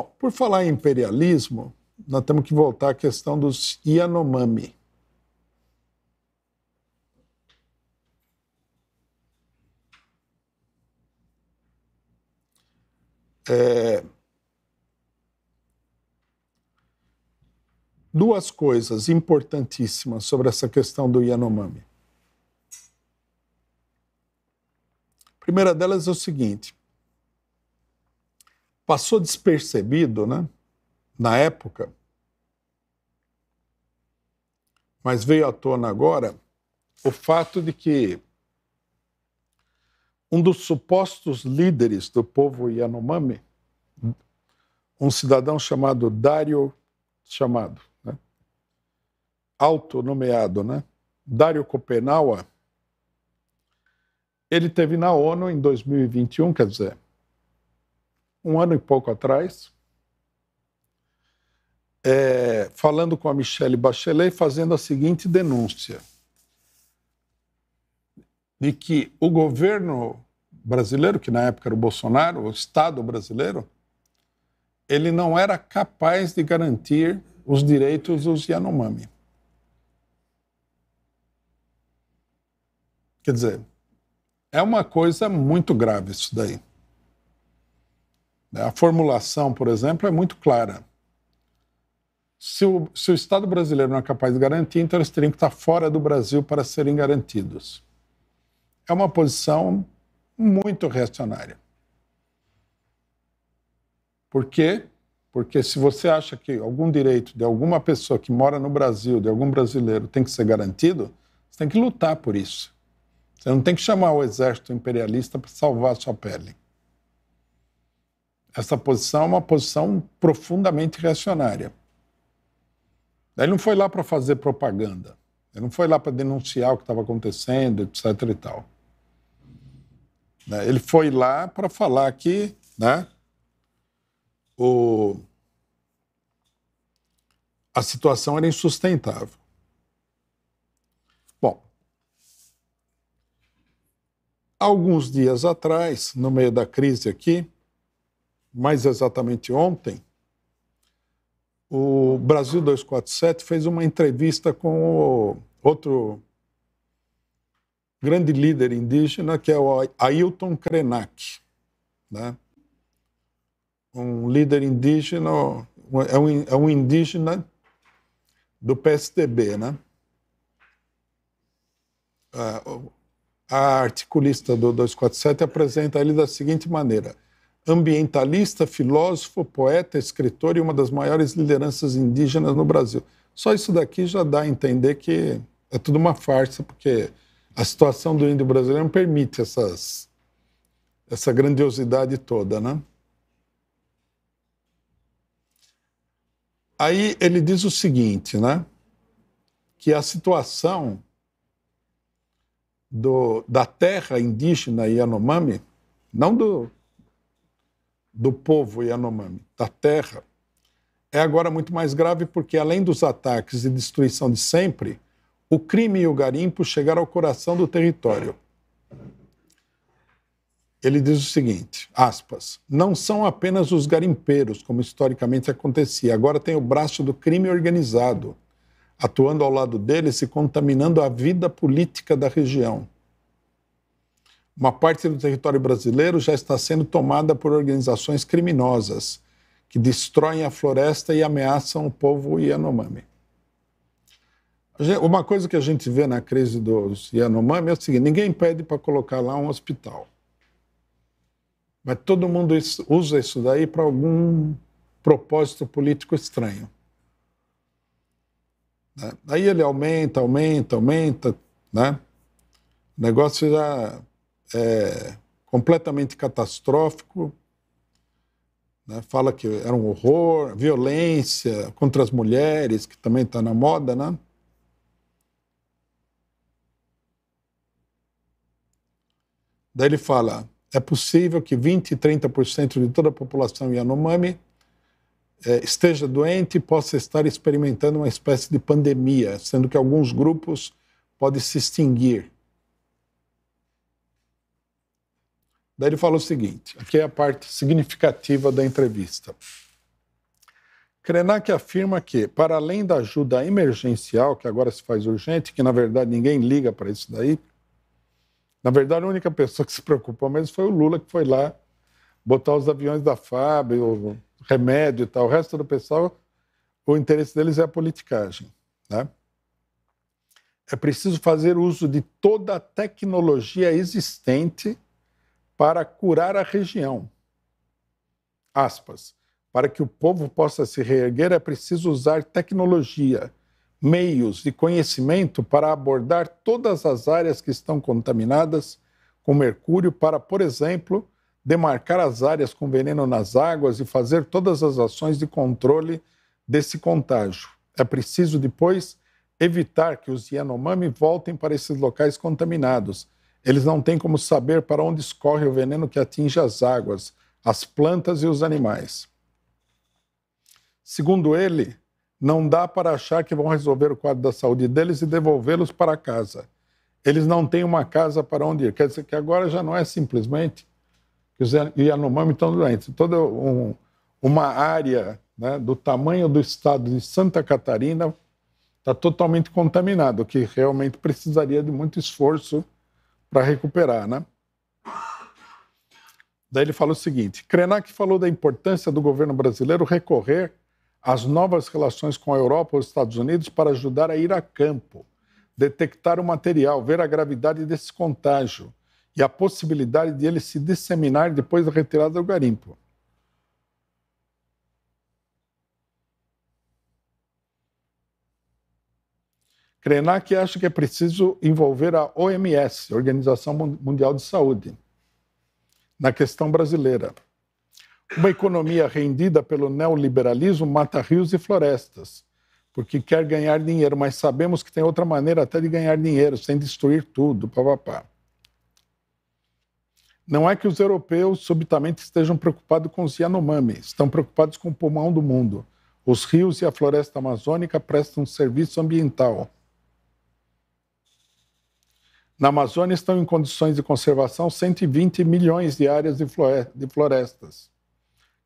Bom, por falar em imperialismo, nós temos que voltar à questão dos Yanomami. É... Duas coisas importantíssimas sobre essa questão do Yanomami. A primeira delas é o seguinte: passou despercebido, né? Na época, mas veio à tona agora o fato de que um dos supostos líderes do povo Yanomami, um cidadão chamado Dário chamado, né? alto nomeado, né? Dário Copenaua, ele teve na ONU em 2021, quer dizer, um ano e pouco atrás, é, falando com a Michelle Bachelet, fazendo a seguinte denúncia: de que o governo brasileiro, que na época era o Bolsonaro, o Estado brasileiro, ele não era capaz de garantir os direitos dos Yanomami. Quer dizer, é uma coisa muito grave isso daí. Né? A formulação, por exemplo, é muito clara. Se o, se o Estado brasileiro não é capaz de garantir, então eles teriam que estar fora do Brasil para serem garantidos. É uma posição muito reacionária. Por quê? Porque se você acha que algum direito de alguma pessoa que mora no Brasil, de algum brasileiro, tem que ser garantido, você tem que lutar por isso. Você não tem que chamar o exército imperialista para salvar a sua pele. Essa posição é uma posição profundamente reacionária. Ele não foi lá para fazer propaganda. Ele não foi lá para denunciar o que estava acontecendo, etc. e tal. Né? Ele foi lá para falar que né, o, a situação era insustentável. Bom, alguns dias atrás, no meio da crise aqui, mais exatamente ontem, o Brasil 247 fez uma entrevista com outro grande líder indígena, que é o Ailton Krenak, né? um líder indígena, é um, é um indígena do PSDB, né? É, a articulista do 247 apresenta ele da seguinte maneira: ambientalista, filósofo, poeta, escritor e uma das maiores lideranças indígenas no Brasil. Só isso daqui já dá a entender que é tudo uma farsa, porque a situação do índio brasileiro não permite essas, essa grandiosidade toda, né? Aí ele diz o seguinte, né? Que a situação do, da terra indígena Yanomami, não do, do povo Yanomami, da terra, é agora muito mais grave porque, além dos ataques e destruição de sempre, o crime e o garimpo chegaram ao coração do território. Ele diz o seguinte, aspas, não são apenas os garimpeiros, como historicamente acontecia, agora tem o braço do crime organizado, atuando ao lado deles e contaminando a vida política da região. Uma parte do território brasileiro já está sendo tomada por organizações criminosas que destroem a floresta e ameaçam o povo Yanomami. Uma coisa que a gente vê na crise dos Yanomami é o seguinte: ninguém pede para colocar lá um hospital. Mas todo mundo usa isso daí para algum propósito político estranho. Né? Aí ele aumenta, aumenta, aumenta, né? O negócio já é, completamente catastrófico. Né? Fala que era um horror, violência contra as mulheres, que também está na moda, né? Daí ele fala: é possível que 20 e 30% de toda a população Yanomami é, esteja doente e possa estar experimentando uma espécie de pandemia, sendo que alguns grupos podem se extinguir. Daí ele falou o seguinte: aqui é a parte significativa da entrevista. Krenak afirma que, para além da ajuda emergencial, que agora se faz urgente, que na verdade ninguém liga para isso daí, na verdade a única pessoa que se preocupou mesmo foi o Lula, que foi lá botar os aviões da FAB, o remédio e tal. O resto do pessoal, o interesse deles é a politicagem. Né? É preciso fazer uso de toda a tecnologia existente para curar a região. Aspas. Para que o povo possa se reerguer, é preciso usar tecnologia, meios e conhecimento para abordar todas as áreas que estão contaminadas com mercúrio, para, por exemplo, demarcar as áreas com veneno nas águas e fazer todas as ações de controle desse contágio. É preciso depois evitar que os Yanomami voltem para esses locais contaminados, eles não têm como saber para onde escorre o veneno que atinge as águas, as plantas e os animais. Segundo ele, não dá para achar que vão resolver o quadro da saúde deles e devolvê-los para casa. Eles não têm uma casa para onde ir. Quer dizer que agora já não é simplesmente que os Yanomami estão doentes. Toda um, uma área né, do tamanho do estado de Santa Catarina está totalmente contaminada, o que realmente precisaria de muito esforço para recuperar, né? Daí ele fala o seguinte: Krenak falou da importância do governo brasileiro recorrer às novas relações com a Europa e os Estados Unidos para ajudar a ir a campo, detectar o material, ver a gravidade desse contágio e a possibilidade de ele se disseminar depois da retirada do garimpo. Krenak acha que é preciso envolver a OMS, Organização Mundial de Saúde, na questão brasileira. Uma economia rendida pelo neoliberalismo mata rios e florestas, porque quer ganhar dinheiro, mas sabemos que tem outra maneira até de ganhar dinheiro, sem destruir tudo, papapá. Não é que os europeus subitamente estejam preocupados com os Yanomami, estão preocupados com o pulmão do mundo. Os rios e a floresta amazônica prestam serviço ambiental na Amazônia estão em condições de conservação 120 milhões de áreas de florestas,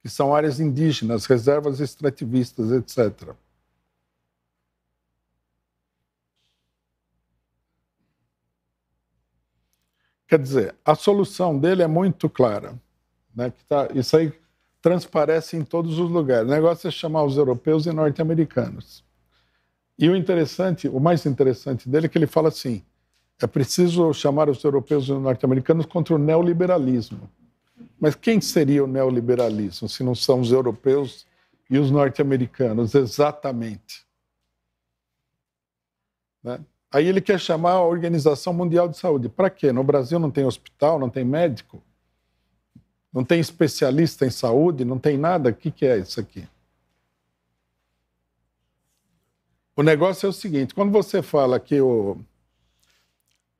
que são áreas indígenas, reservas extrativistas, etc. Quer dizer, a solução dele é muito clara. Né? Tá, isso aí transparece em todos os lugares. O negócio é chamar os europeus e norte-americanos. E o interessante, o mais interessante dele é que ele fala assim: é preciso chamar os europeus e os norte-americanos contra o neoliberalismo. Mas quem seria o neoliberalismo se não são os europeus e os norte-americanos? Exatamente. Né? Aí ele quer chamar a Organização Mundial de Saúde. Para quê? No Brasil não tem hospital, não tem médico, não tem especialista em saúde, não tem nada. O que, que é isso aqui? O negócio é o seguinte: quando você fala que o,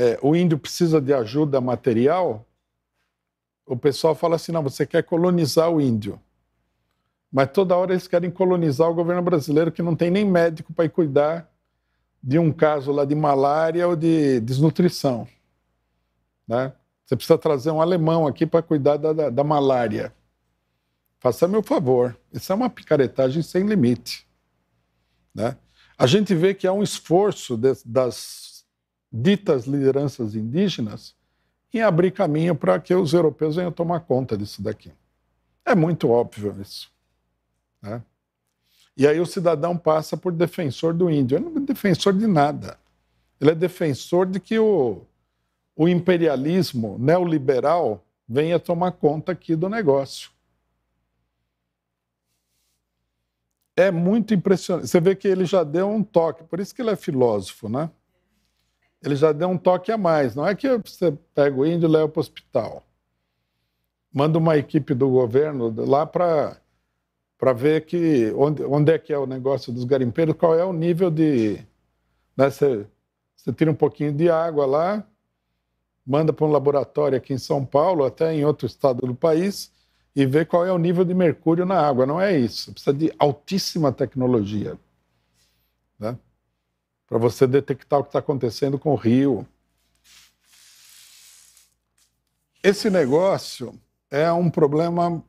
é, o índio precisa de ajuda material, o pessoal fala assim: não, você quer colonizar o índio. Mas toda hora eles querem colonizar o governo brasileiro, que não tem nem médico para ir cuidar de um caso lá de malária ou de desnutrição. Né? Você precisa trazer um alemão aqui para cuidar da, da, da malária. Faça meu favor. Isso é uma picaretagem sem limite. Né? A gente vê que há um esforço de, das ditas lideranças indígenas em abrir caminho para que os europeus venham tomar conta disso daqui. É muito óbvio isso. Né? E aí o cidadão passa por defensor do índio. Ele não é defensor de nada. Ele é defensor de que o, o imperialismo neoliberal venha tomar conta aqui do negócio. É muito impressionante. Você vê que ele já deu um toque, por isso que ele é filósofo, né? ele já deu um toque a mais. Não é que você pega o índio e leva para o hospital. Manda uma equipe do governo lá para para ver que onde, onde é que é o negócio dos garimpeiros, qual é o nível de. Né, você, você tira um pouquinho de água lá, manda para um laboratório aqui em São Paulo, até em outro estado do país, e vê qual é o nível de mercúrio na água. Não é isso. Precisa de altíssima tecnologia. Né? para você detectar o que está acontecendo com o rio. Esse negócio é um problema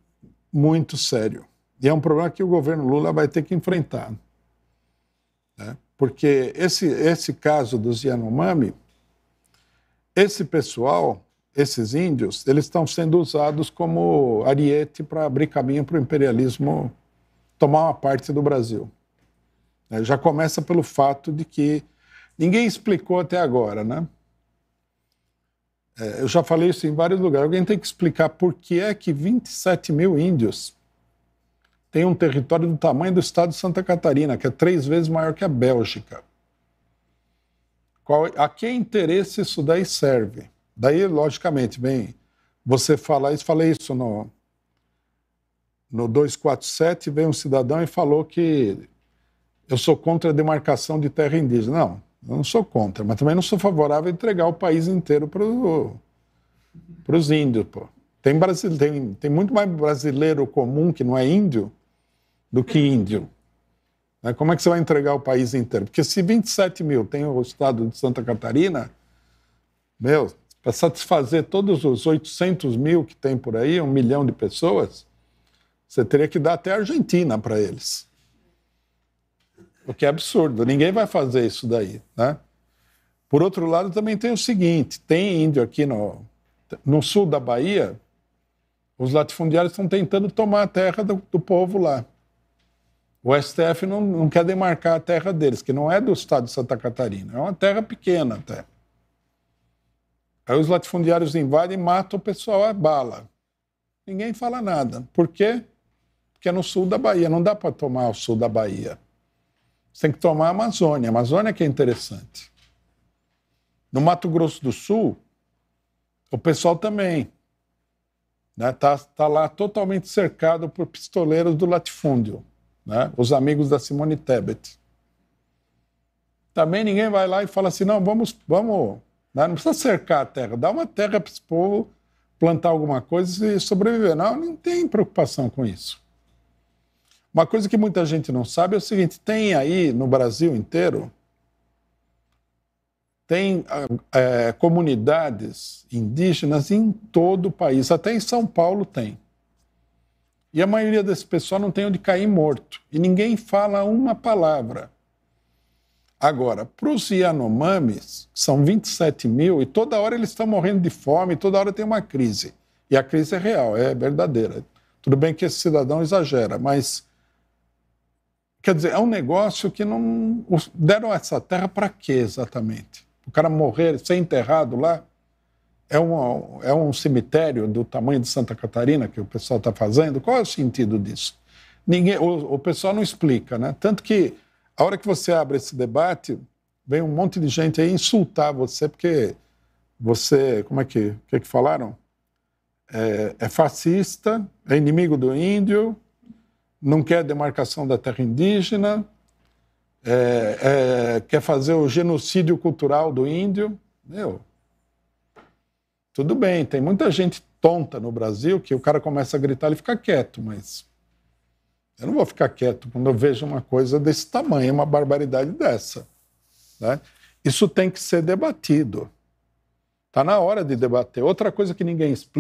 muito sério. E é um problema que o governo Lula vai ter que enfrentar. Né? Porque esse, esse caso dos Yanomami, esse pessoal, esses índios, eles estão sendo usados como ariete para abrir caminho para o imperialismo tomar uma parte do Brasil. Né? Já começa pelo fato de que ninguém explicou até agora, né? É, eu já falei isso em vários lugares. Alguém tem que explicar por que é que 27 mil índios têm um território do tamanho do estado de Santa Catarina, que é três vezes maior que a Bélgica. Qual, a que interesse isso daí serve? Daí, logicamente, bem, você fala isso, falei isso no, no 247, veio um cidadão e falou que eu sou contra a demarcação de terra indígena. Não, eu não sou contra, mas também não sou favorável a entregar o país inteiro para os índios. Pô. Tem, Brasil, tem, tem muito mais brasileiro comum que não é índio do que índio. Né? Como é que você vai entregar o país inteiro? Porque se 27 mil tem o estado de Santa Catarina, meu, para satisfazer todos os 800 mil que tem por aí, um milhão de pessoas, você teria que dar até a Argentina para eles. O que é absurdo, ninguém vai fazer isso daí, né? Por outro lado, também tem o seguinte, tem índio aqui no, no sul da Bahia, os latifundiários estão tentando tomar a terra do, do povo lá. O STF não, não, quer demarcar a terra deles, que não é do estado de Santa Catarina, é uma terra pequena até. Aí os latifundiários invadem e matam o pessoal a bala. Ninguém fala nada. Por quê? Porque é no sul da Bahia, não dá para tomar o sul da Bahia. Você tem que tomar a Amazônia. A Amazônia que é interessante. No Mato Grosso do Sul, o pessoal também está né, tá, tá lá totalmente cercado por pistoleiros do latifúndio, né, os amigos da Simone Tebet. Também ninguém vai lá e fala assim, não, vamos, vamos, né, não precisa cercar a terra, dá uma terra para esse povo plantar alguma coisa e sobreviver. Não, não tem preocupação com isso. Uma coisa que muita gente não sabe é o seguinte: tem aí no Brasil inteiro tem ah, é, comunidades indígenas em todo o país, até em São Paulo tem. E a maioria desse pessoal não tem onde cair morto. E ninguém fala uma palavra. Agora, para os Yanomamis, são 27 mil, e toda hora eles estão morrendo de fome, toda hora tem uma crise. E a crise é real, é verdadeira. Tudo bem que esse cidadão exagera, mas Quer dizer, é um negócio que não. Deram essa terra para quê exatamente? O cara morrer, ser enterrado lá? É, um é um cemitério do tamanho de Santa Catarina que o pessoal está fazendo? Qual é o sentido disso? Ninguém, o, o pessoal não explica, né? Tanto que a hora que você abre esse debate, vem um monte de gente aí insultar você, porque você, como é que, que, é que falaram? É, é, fascista, é inimigo do índio, não quer demarcação da terra indígena, é, é, quer fazer o genocídio cultural do índio. Meu, tudo bem, tem muita gente tonta no Brasil que o cara começa a gritar e fica quieto, mas eu não vou ficar quieto quando eu vejo uma coisa desse tamanho, uma barbaridade dessa. Né? Isso tem que ser debatido. Está na hora de debater. Outra coisa que ninguém explica.